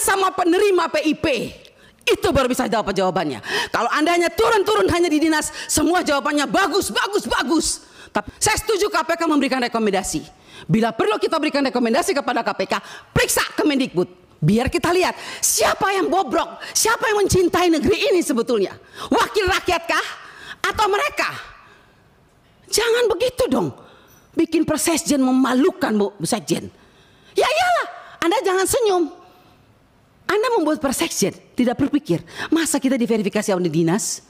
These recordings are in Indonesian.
sama penerima PIP. Itu baru bisa dapat jawabannya. Kalau Anda hanya turun-turun hanya di dinas, semua jawabannya bagus, bagus, bagus. Tapi saya setuju KPK memberikan rekomendasi. Bila perlu kita berikan rekomendasi kepada KPK, periksa Kemendikbud. Biar kita lihat siapa yang bobrok, siapa yang mencintai negeri ini sebetulnya. Wakil rakyatkah atau mereka? Jangan begitu dong. Bikin persesjen memalukan Bu Sekjen. Ya iyalah, Anda jangan senyum. Anda membuat persekjen, tidak berpikir. Masa kita diverifikasi oleh dinas?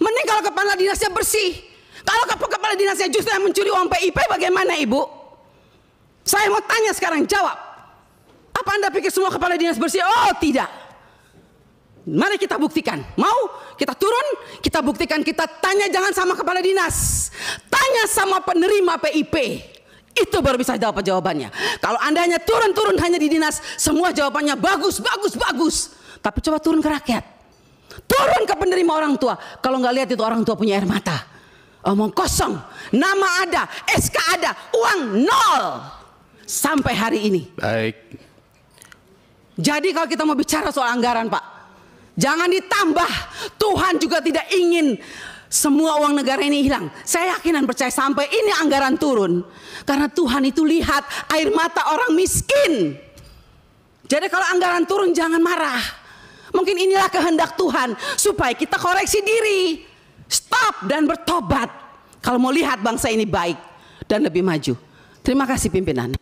Mending kalau kepala dinasnya bersih. Kalau kepala dinasnya justru yang mencuri uang PIP bagaimana ibu? Saya mau tanya sekarang, jawab. Apa Anda pikir semua kepala dinas bersih? Oh tidak. Mari kita buktikan. Mau? Kita turun, kita buktikan, kita tanya jangan sama kepala dinas. Tanya sama penerima PIP. Itu baru bisa dapat jawabannya. Kalau Anda hanya turun-turun hanya di dinas, semua jawabannya bagus, bagus, bagus. Tapi coba turun ke rakyat. Turun ke penerima orang tua. Kalau nggak lihat itu orang tua punya air mata. Omong kosong. Nama ada, SK ada, uang nol. Sampai hari ini. Baik. Jadi kalau kita mau bicara soal anggaran Pak. Jangan ditambah. Tuhan juga tidak ingin semua uang negara ini hilang. Saya yakin dan percaya sampai ini anggaran turun. Karena Tuhan itu lihat air mata orang miskin. Jadi kalau anggaran turun jangan marah. Mungkin inilah kehendak Tuhan supaya kita koreksi diri. Stop dan bertobat. Kalau mau lihat bangsa ini baik dan lebih maju. Terima kasih pimpinan.